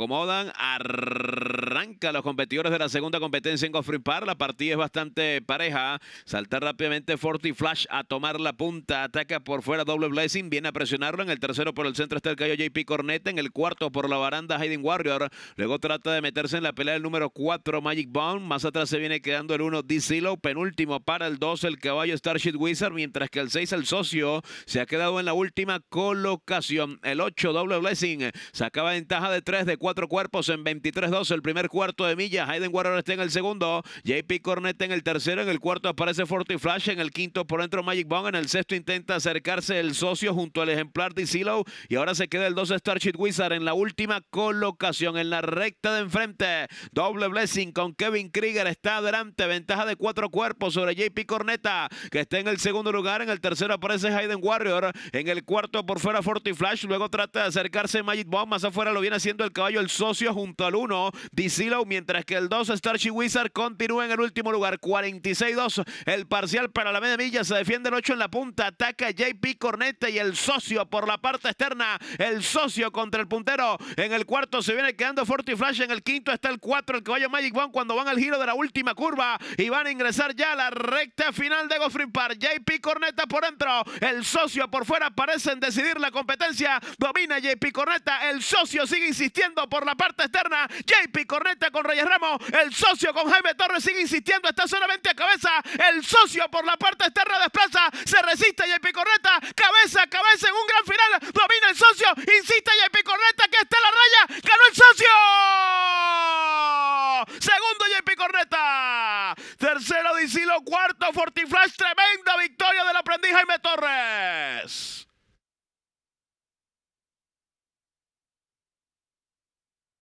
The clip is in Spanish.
acomodan. Arr los competidores de la segunda competencia en Goffrey Park. La partida es bastante pareja. Saltar rápidamente Forty Flash a tomar la punta. Ataca por fuera Doble Blessing. Viene a presionarlo. En el tercero por el centro está el cayó JP Cornette. En el cuarto por la baranda Hayden Warrior. Luego trata de meterse en la pelea del número 4 Magic Bomb. Más atrás se viene quedando el 1 d zillow Penúltimo para el 2 el caballo Starship Wizard. Mientras que el 6 el socio se ha quedado en la última colocación. El 8 Doble Blessing sacaba ventaja de 3 de 4 cuerpos en 23-2 el primer cuarto de milla. Hayden Warrior está en el segundo. JP Corneta en el tercero. En el cuarto aparece Forty Flash. En el quinto por dentro Magic Bomb, En el sexto intenta acercarse el socio junto al ejemplar de Y ahora se queda el 12 Starship Wizard en la última colocación. En la recta de enfrente. Doble blessing con Kevin Krieger. Está adelante. Ventaja de cuatro cuerpos sobre JP Corneta. Que está en el segundo lugar. En el tercero aparece Hayden Warrior. En el cuarto por fuera Forty Flash. Luego trata de acercarse Magic Bomb. Más afuera lo viene haciendo el caballo el socio junto al uno. Silo, mientras que el 2 Starship Wizard continúa en el último lugar, 46-2. El parcial para la media milla se defiende el 8 en la punta, ataca JP Cornette y el socio por la parte externa, el socio contra el puntero. En el cuarto se viene quedando Forty Flash, en el quinto está el 4, el caballo Magic One cuando van al giro de la última curva y van a ingresar ya a la recta final de Goffrey Park. JP Corneta por dentro, el socio por fuera parecen decidir la competencia. Domina JP Corneta, el socio sigue insistiendo por la parte externa. JP Corneta con Reyes Ramos, el socio con Jaime Torres sigue insistiendo, está solamente a cabeza, el socio por la parte externa desplaza, se resiste JP Corneta, cabeza, a cabeza en un gran final, domina el socio, insiste JP Corneta que está la raya, ganó el socio. Segundo JP Corneta, tercero Dicilo, cuarto Fortiflash, tremenda victoria del aprendiz Jaime Torres.